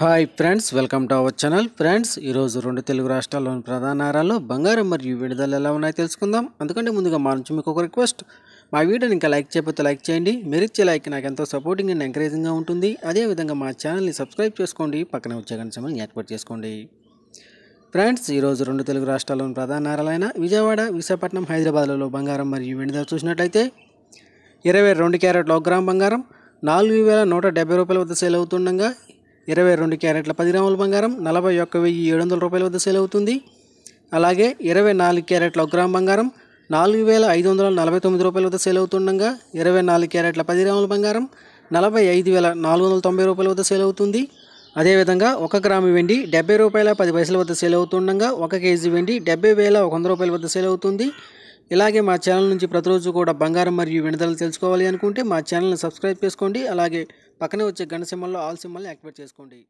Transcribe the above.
hi friends welcome to our channel friends ఈరోజు రెండు తెలుగు రాష్ట్రాల్లోని ప్రధాన నగరాల్లో బంగారం మరియు విడుదల ఎలా ఉన్నాయో తెలుసుకుందాం అందుకంటే ముందుగా మా నుంచి మీకు ఒక రిక్వెస్ట్ మా వీడియోని ఇంకా లైక్ చేయకపోతే లైక్ చేయండి మీరు ఇచ్చే లైక్ నాకు ఎంతో సపోర్టింగ్ అండ్ ఎంకరేజింగ్గా ఉంటుంది అదేవిధంగా మా ఛానల్ని సబ్స్క్రైబ్ చేసుకోండి పక్కన వచ్చే గంటమని ఏర్పాటు చేసుకోండి ఫ్రెండ్స్ ఈరోజు రెండు తెలుగు రాష్ట్రాల్లోని ప్రధాన నగరాలైన విజయవాడ విశాఖపట్నం హైదరాబాద్లలో బంగారం మరియు విడుదల చూసినట్లయితే ఇరవై రెండు క్యారెట్ ఒక గ్రామ్ బంగారం నాలుగు వేల నూట డెబ్బై రూపాయల వద్ద సేల్ అవుతుండగా ఇరవై రెండు క్యారెట్ల పది గ్రాముల బంగారం నలభై ఒక్క వెయ్యి ఏడు వందల రూపాయల వద్ద సేల్ అవుతుంది అలాగే ఇరవై నాలుగు క్యారెట్ల ఒక గ్రామ బంగారం నాలుగు వేల ఐదు వందల నలభై తొమ్మిది రూపాయల వద్ద సేల్ అవుతుండగా ఇరవై నాలుగు క్యారెట్ల పది గ్రాముల బంగారం నలభై ఐదు వేల నాలుగు వందల తొంభై రూపాయల వద్ద సేల్ అవుతుంది అదేవిధంగా ఒక గ్రాము వెండి డెబ్బై రూపాయల పది పైసల వద్ద సేల్ అవుతుండగా ఒక కేజీ వెండి డెబ్బై వేల ఒక వంద రూపాయల వద్ద సేల్ అవుతుంది ఇలాగే మా ఛానల్ నుంచి ప్రతిరోజు కూడా బంగారం మరియు వినదలు తెలుసుకోవాలి అనుకుంటే మా ఛానల్ని సబ్స్క్రైబ్ చేసుకోండి అలాగే పక్కనే వచ్చే గంట సింబల్లో ఆల్ సింబల్ని యాక్టివేట్ చేసుకోండి